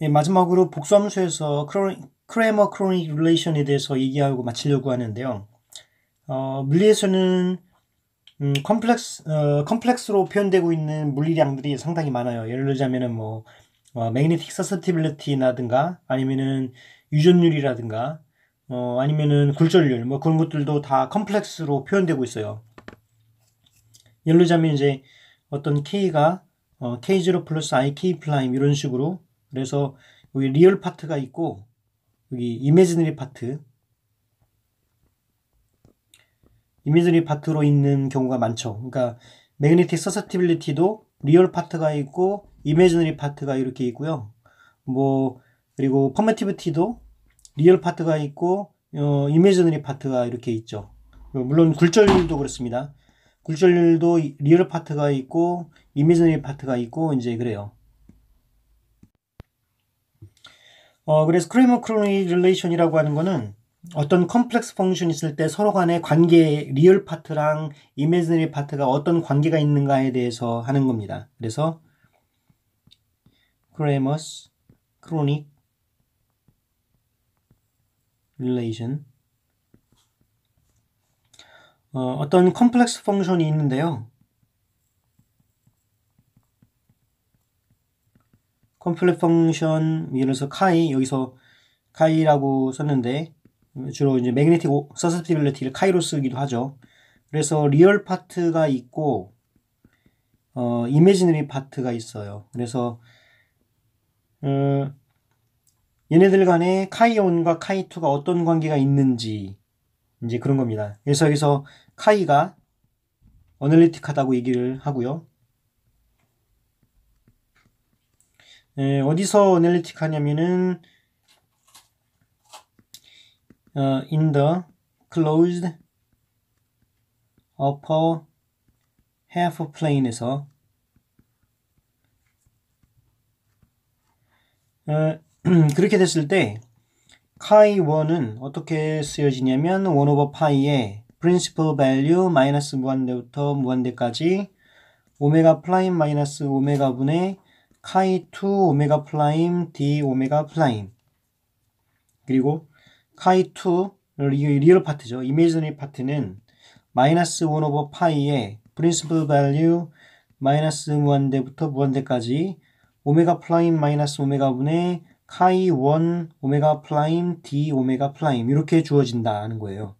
예, 마지막으로 복수함수에서 크레머 크로닉 릴레이션에 대해서 얘기하고 마치려고 하는데요. 어, 물리에서는 음, 컴플렉스 어, 컴플렉스로 표현되고 있는 물리량들이 상당히 많아요. 예를 들자면뭐 어, 매그네틱 서스티빌리티나든가 아니면은 유전율이라든가 어, 아니면은 굴절률 뭐 그런 것들도 다 컴플렉스로 표현되고 있어요. 예를 들자면 이제 어떤 k가 어, k0 플러스 ik 플라임 이런 식으로 그래서 여기 리얼 파트가 있고 여기 이미지너리 파트 이미지너리 파트로 있는 경우가 많죠. 그러니까 매그네틱 서서티빌리티도 리얼 파트가 있고 이미지너리 파트가 이렇게 있고요. 뭐 그리고 퍼매티브티도 리얼 파트가 있고 어, 이미지너리 파트가 이렇게 있죠. 물론 굴절률도 그렇습니다. 굴절률도 리얼 파트가 있고 이미지너리 파트가 있고 이제 그래요. 어, 그래서 크레머 크로니 릴레이션이라고 하는 거는 어떤 컴플렉스 펑션 있을 때 서로 간의 관계 리얼 파트랑 이미지너리 파트가 어떤 관계가 있는가에 대해서 하는 겁니다. 그래서 크레머스 크로닉 릴레이션 어, 어떤 컴플렉스 펑션이 있는데요. 컴플렉 펑션 이로서 카이 여기서 카이라고 썼는데 주로 이제 매그네틱 서스티빌리티를 카이로 쓰기도 하죠. 그래서 리얼 파트가 있고 어 이미지너리 파트가 있어요. 그래서 어, 얘네들 간에 카이온과 카이2가 어떤 관계가 있는지 이제 그런 겁니다. 그래서 여기서 카이가 어널리틱하다고 얘기를 하고요. 에, 예, 어디서 어널리틱 하냐면은 어, in the closed upper half plane에서 어, 그렇게 됐을 때 카이 1은 어떻게 쓰여지냐면 1 over 파이의 principal value 마이너스 무한대부터 무한대까지 오메가 프라임 마이너스 오메가 분의 카이 투 오메가 플라임 D 오메가 플라임 그리고 카이 투 리얼 파트죠. 이미지너리 파트는 마이너스 1 오버 파이의 프린시플 밸류 마이너스 무한대부터 무한대까지 오메가 플라임 마이너스 오메가 분의 카이 1 오메가 플라임 D 오메가 플라임 이렇게 주어진다는 거예요.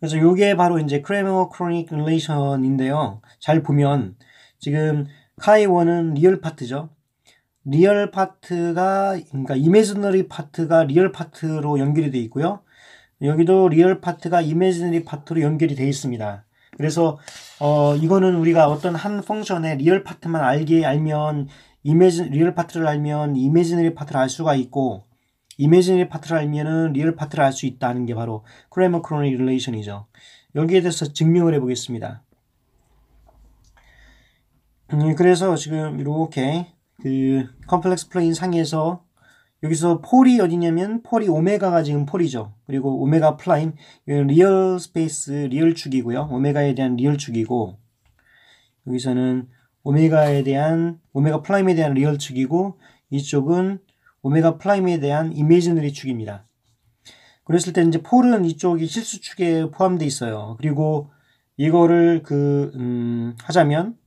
그래서 이게 바로 이제 크레머 크로닉 릴레이션인데요. 잘 보면 지금 카이원은 리얼 파트죠. 리얼 파트가 그러니까 이미지너리 파트가 리얼 파트로 연결이 되어 있고요. 여기도 리얼 파트가 이미지너리 파트로 연결이 되어 있습니다. 그래서 어 이거는 우리가 어떤 한 펑션의 리얼 파트만 알게 알면 이미지 리얼 파트를 알면 이미지너리 파트를 알 수가 있고 이미지너리 파트를 알면은 리얼 파트를 알 수 있다는 게 바로 크레머 크로니 릴레이션이죠. 여기에 대해서 증명을 해 보겠습니다. 음, 그래서 지금 이렇게 그 컴플렉스 플레인 상에서 여기서 폴이 어디냐면 폴이 오메가가 지금 폴이죠. 그리고 오메가 플라임 리얼 스페이스 리얼 축이고요. 오메가에 대한 리얼 축이고 여기서는 오메가에 대한 오메가 플라임에 대한 리얼 축이고 이쪽은 오메가 플라임에 대한 이미지너리 축입니다. 그랬을 때 이제 폴은 이쪽이 실수축에 포함되어 있어요. 그리고 이거를 그 음, 하자면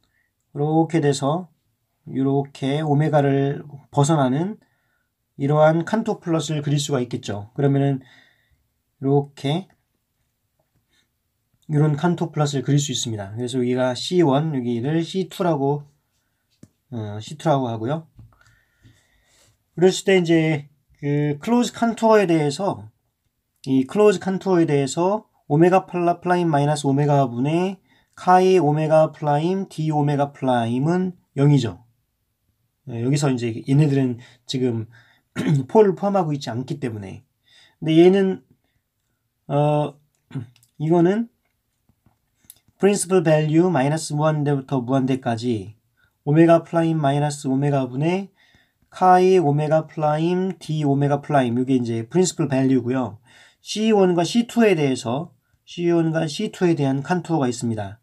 이렇게 돼서 이렇게 오메가를 벗어나는 이러한 칸토 플러스를 그릴 수가 있겠죠. 그러면은 이렇게 이런 칸토 플러스를 그릴 수 있습니다. 그래서 여기가 C1, 여기를 C2라고 어, C2라고 하고요. 그랬을 때 이제 그 클로즈 칸토어에 대해서 이 클로즈 칸토어에 대해서 오메가 플라 플라인 마이너스 오메가 분의 카이 오메가 플라임디 오메가 플라임은 0이죠. 여기서 이제 얘네들은 지금 폴을 포함하고 있지 않기 때문에 근데 얘는 어 이거는 principal value 마이너스 무한대부터 무한대까지 오메가 플라임 마이너스 오메가 분의 카이 오메가 플라임 D 오메가 플라임 이게 이제 principal value고요. C1과 C2에 대해서 C1과 C2에 대한 칸투어가 있습니다.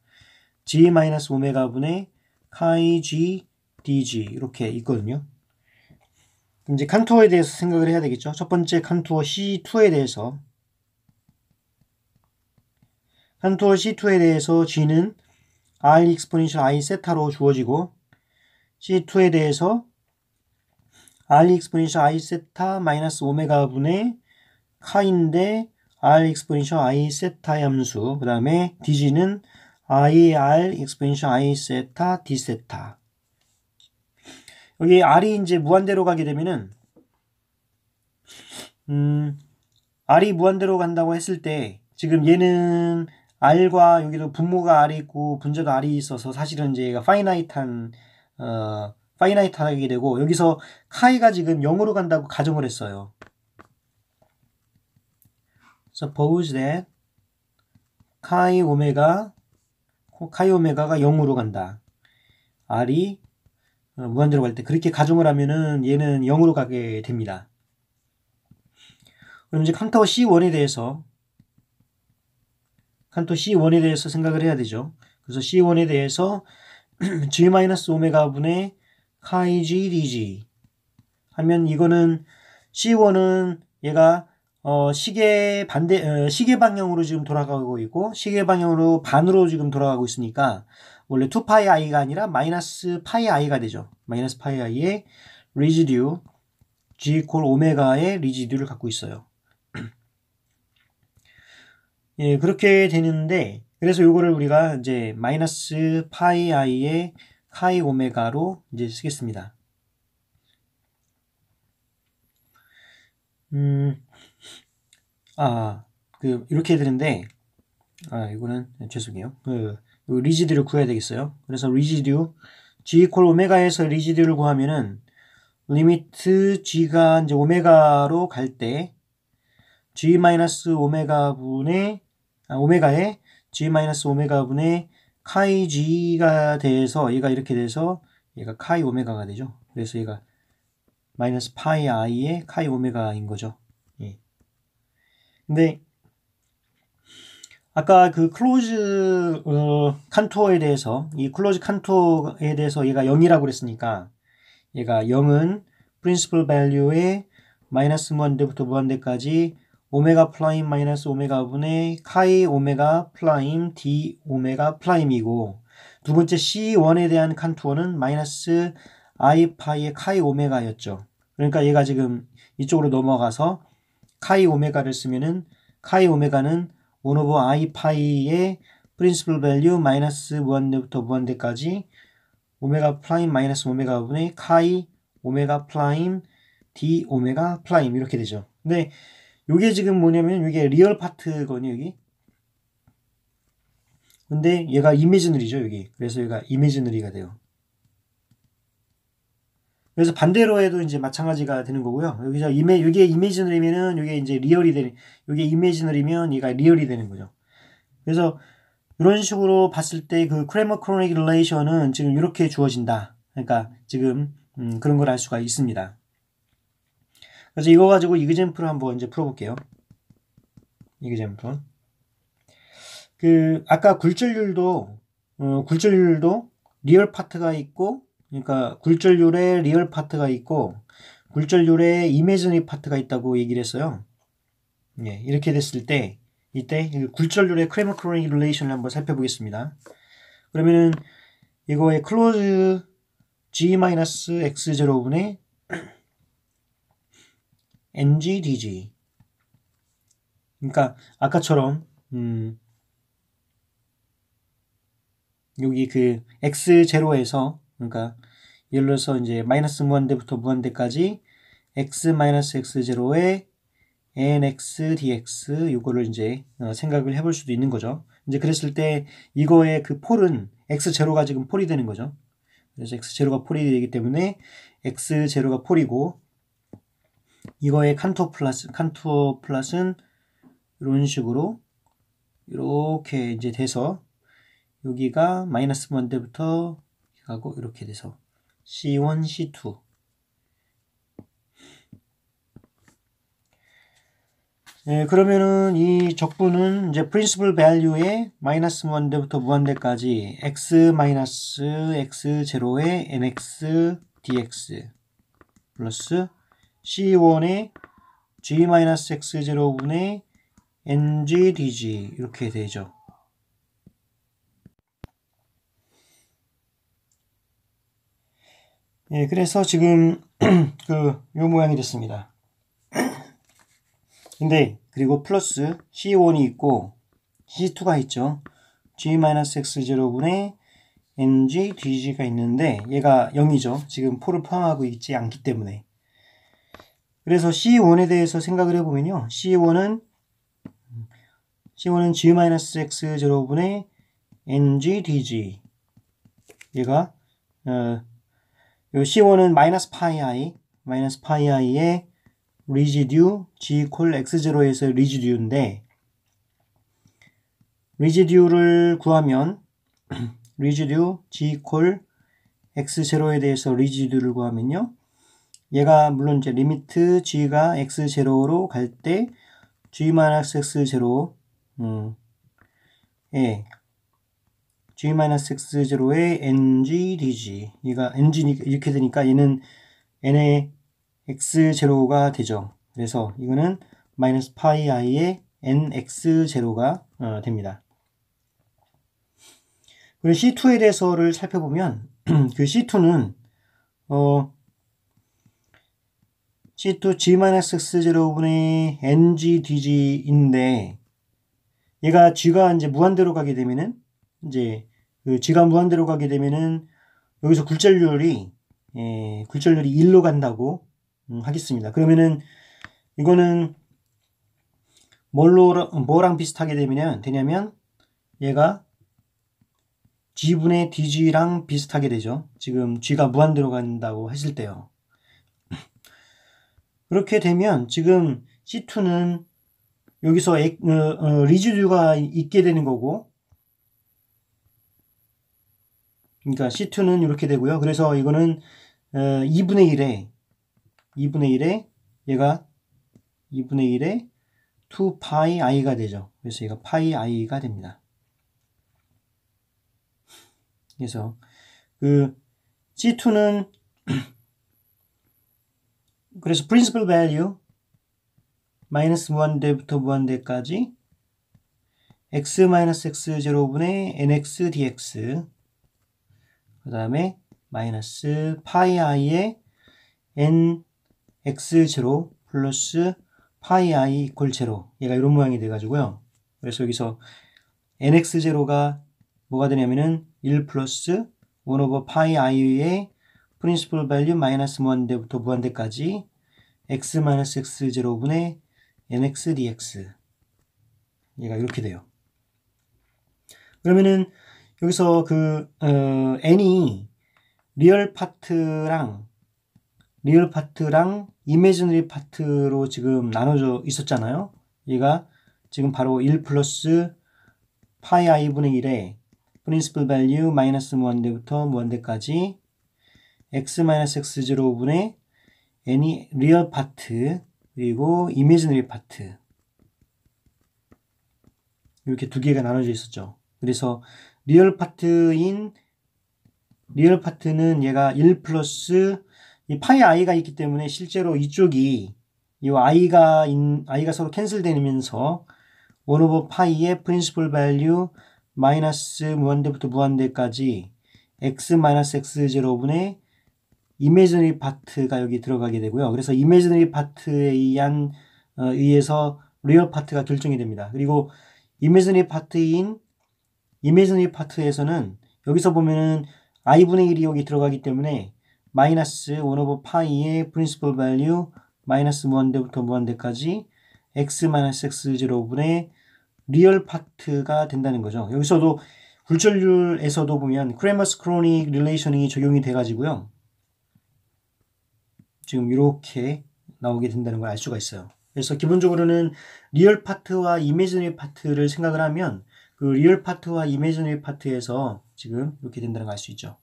g 마이너스 오메가 분의 카이 g dg 이렇게 있거든요. 이제 칸투어에 대해서 생각을 해야 되겠죠. 첫 번째 칸투어 C2에 대해서 칸투어 C2에 대해서 g는 i 익스포니셜 i 세타로 주어지고 C2에 대해서 r 익스포니셜 i 세타 마이너스 오메가 분의 카인데 r 익스포니셜 i 세타의 함수 그 다음에 dg는 IR 익스 p a n s i I 세타 D 세타 여기 R이 이제 무한대로 가게 되면은 음 R이 무한대로 간다고 했을 때 지금 얘는 R과 여기도 분모가 R이 있고 분자도 R이 있어서 사실은 이제 얘가 파이나이트한 어 파이나이트하게 되고 여기서 카이가 지금 0으로 간다고 가정을 했어요. Suppose that 카이 오메가 그 카이오메가가 0으로 간다. R이 어, 무한대로 갈 때 그렇게 가정을 하면은 얘는 0으로 가게 됩니다. 그럼 이제 칸터 C1에 대해서 칸토 C1에 대해서 생각을 해야 되죠. 그래서 C1에 대해서 G-오메가분의 카이 G DG 하면 이거는 C1은 얘가 어, 시계 반대 어, 시계 방향으로 지금 돌아가고 있고 시계 방향으로 반으로 지금 돌아가고 있으니까 원래 2파이 i가 아니라 마이너스 파이 i가 되죠. 마이너스 파이 i의 리지듀 g 콜 오메가의 리지듀를 갖고 있어요. 예, 그렇게 되는데 그래서 요거를 우리가 이제 마이너스 파이 i의 카이 오메가로 이제 쓰겠습니다. 음, 아, 그 이렇게 해야되는데 아, 이거는 죄송해요. 그 리지드를 구해야 되겠어요. 그래서 리지듀 g 콜 오메가에서 리지듀를 구하면은 리미트 g가 이제 오메가로 갈 때 g 마이너스 오메가 분의 아, 오메가에 g 마이너스 오메가 분의 카이 g가 돼서 얘가 이렇게 돼서 얘가 카이 오메가가 되죠. 그래서 얘가 마이너스 파이 i의 카이 오메가인 거죠. 근데 아까 그 클로즈 어, 칸토에 대해서 이 클로즈 칸토에 대해서 얘가 0이라고 그랬으니까 얘가 0은 principal value의 마이너스 무한대부터 무한대까지 오메가 플라임 마이너스 오메가 분의 카이 오메가 플라임 d 오메가 플라임이고 두 번째 c1에 대한 칸투어는 마이너스 i 파이의 카이 오메가였죠. 그러니까 얘가 지금 이쪽으로 넘어가서 카이 오메가를 쓰면은 카이 오메가는 1 오브 i 파이의 프린시플 밸류 마이너스 무한대부터 무한대까지 오메가 프라임 마이너스 오메가 분의 카이 오메가 프라임 d 오메가 프라임 이렇게 되죠. 근데 이게 지금 뭐냐면 이게 리얼 파트거든요 여기. 근데 얘가 이미지너리죠 여기. 그래서 얘가 이미지너리가 돼요. 그래서 반대로 해도 이제 마찬가지가 되는 거고요. 여기서 이메 이게 이미지너리면은 이게 이제 리얼이 되는 이게 이미지너리면 얘가 리얼이 되는 거죠. 그래서 이런 식으로 봤을 때 그 크레머 크로닉 릴레이션은 지금 이렇게 주어진다. 그러니까 지금 음, 그런 걸 알 수가 있습니다. 그래서 이거 가지고 이그젠프를 한번 이제 풀어볼게요. 이그젠프그 아까 굴절률도 어, 굴절률도 리얼 파트가 있고 그러니까 굴절률에 리얼 파트가 있고 굴절률에 이미지니 파트가 있다고 얘기를 했어요. 예, 이렇게 됐을 때 이때 굴절률의 크레머 크로닉 릴레이션을 한번 살펴보겠습니다. 그러면은 이거의 클로즈 g-x0분의 ng dg 그러니까 아까처럼 음 여기 그 x0에서 그러니까 예를 들어서 이제 마이너스 무한대부터 무한대까지 x 마이너스 x 제로에 nx dx 이거를 이제 어, 생각을 해볼 수도 있는 거죠. 이제 그랬을 때 이거의 그 폴은 x 제로가 지금 폴이 되는 거죠. 그래서 x 제로가 폴이 되기 때문에 x 제로가 폴이고 이거의 칸토 플러스 칸토 플러스는 이런 식으로 이렇게 이제 돼서 여기가 마이너스 1대부터 하고 이렇게 돼서 C1, C2 예, 그러면은 이 적분은 이제 principal valu의 마이너스 무한대부터 무한대까지 x 마이너스 x 제로의 nx dx 플러스 c1의 g 마이너스 x 제로분의 ng dg 이렇게 되죠. 예, 그래서 지금 그 요 모양이 됐습니다. 근데 그리고 플러스 C1이 있고 C2가 있죠. G-X0분의 NG, DG가 있는데 얘가 0이죠. 지금 4를 포함하고 있지 않기 때문에 그래서 C1에 대해서 생각을 해보면요. C1은 C1은 G-X0분의 NG, DG 얘가 어, 요 C1은 마이너스 파이 i, 마이너스 파이 i의 residue g equal x0에서 residue인데 residue를 구하면 residue g equal x0에 대해서 residue를 구하면요. 얘가 물론 이제 리미트 g가 x0로 갈 때 g-x0 음, 예, G-X0의 NG, DG 얘가 NG 이렇게 되니까 얘는 N의 X0가 되죠. 그래서 이거는 마이너스 파이 i의 NX0가 어, 됩니다. 그리고 C2에 대해서를 살펴보면 그 C2는 어, C2 G-X0분의 NG, DG인데 얘가 G가 이제 무한대로 가게 되면은 이제 그 지가 무한대로 가게 되면은 여기서 굴절률이 예, 굴절률이 1로 간다고 음, 하겠습니다. 그러면은 이거는 뭘로 뭐랑 비슷하게 되면 되냐면 얘가 g분의 dg랑 비슷하게 되죠. 지금 g가 무한대로 간다고 했을 때요. 그렇게 되면 지금 C2는 여기서 어, 어, 리지듀가 있게 되는 거고 그러니까 C2는 이렇게 되고요. 그래서 이거는 2분의 어, 1에 2분의 1에 얘가 2분의 1에 2파이 i가 되죠. 그래서 얘가 파이 i가 됩니다. 그래서 그 C2는 그래서 principal value 마이너스 무한대부터 무한대까지 x x 제로분의 nx dx 그 다음에 마이너스 파이 i 의 n x 제로 플러스 파이 i 이퀄 제로 얘가 이런 모양이 돼가지고요. 그래서 여기서 n x 제로가 뭐가 되냐면은 1 플러스 1 오버 파이 i의 프린시플 밸류 마이너스 무한대부터 무한대까지 x 마이너스 x 제로 분의 nx dx 얘가 이렇게 돼요. 그러면은 여기서 그 어, n이 리얼 파트랑 리얼 파트랑 이미지너리 파트로 지금 나눠져 있었잖아요. 얘가 지금 바로 1 플러스 파이 i분의 1에 p r i n c i 마이너스 무한대부터 무한대까지 x 마이너스 x0분의 n이 리얼 파트 그리고 이미지너리 파트 이렇게 두 개가 나눠져 있었죠. 그래서 리얼 파트인 리얼 파트는 얘가 1 플러스 이 파에 i가 있기 때문에 실제로 이쪽이 이 i가 인, i가 서로 캔슬되면서 원오버 파이의 프린시플 밸류 마이너스 무한대부터 무한대까지 x 마이너스 x 제로분의 이메지너리 파트가 여기 들어가게 되고요. 그래서 이메지너리 파트에 의한 어, 의해서 리얼 파트가 결정이 됩니다. 그리고 이메지너리 파트인 이메지너리 파트에서는 여기서 보면은 i분의 1이 여기 들어가기 때문에 마이너스 1오버 파이의 프린시플 밸류 마이너스 무한대부터 무한대까지 x 마이너스 x 제로 분의 리얼 파트가 된다는 거죠. 여기서도 굴절률에서도 보면 크레머스 크로닉 릴레이션이 적용이 돼가지고요. 지금 이렇게 나오게 된다는 걸 알 수가 있어요. 그래서 기본적으로는 리얼 파트와 이미지너 파트를 생각을 하면 그 리얼 파트와 이메지너리 파트에서 지금 이렇게 된다는 걸 알 수 있죠.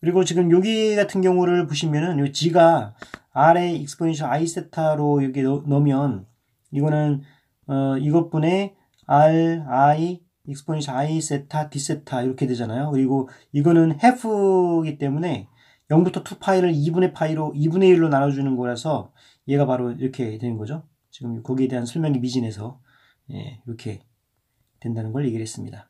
그리고 지금 여기 같은 경우를 보시면은 요 g가 아래 익스포넨셜 i 세타로 여기 넣으면 이거는 어 이것분의 r i 익스포넨셜 i 세타 d 세타 이렇게 되잖아요. 그리고 이거는 half이기 때문에 0부터 2파이를 2분의 파이로 2분의 1로 나눠주는 거라서 얘가 바로 이렇게 되는 거죠. 지금 거기에 대한 설명이 미진해서 예, 이렇게 된다는 걸 얘기를 했습니다.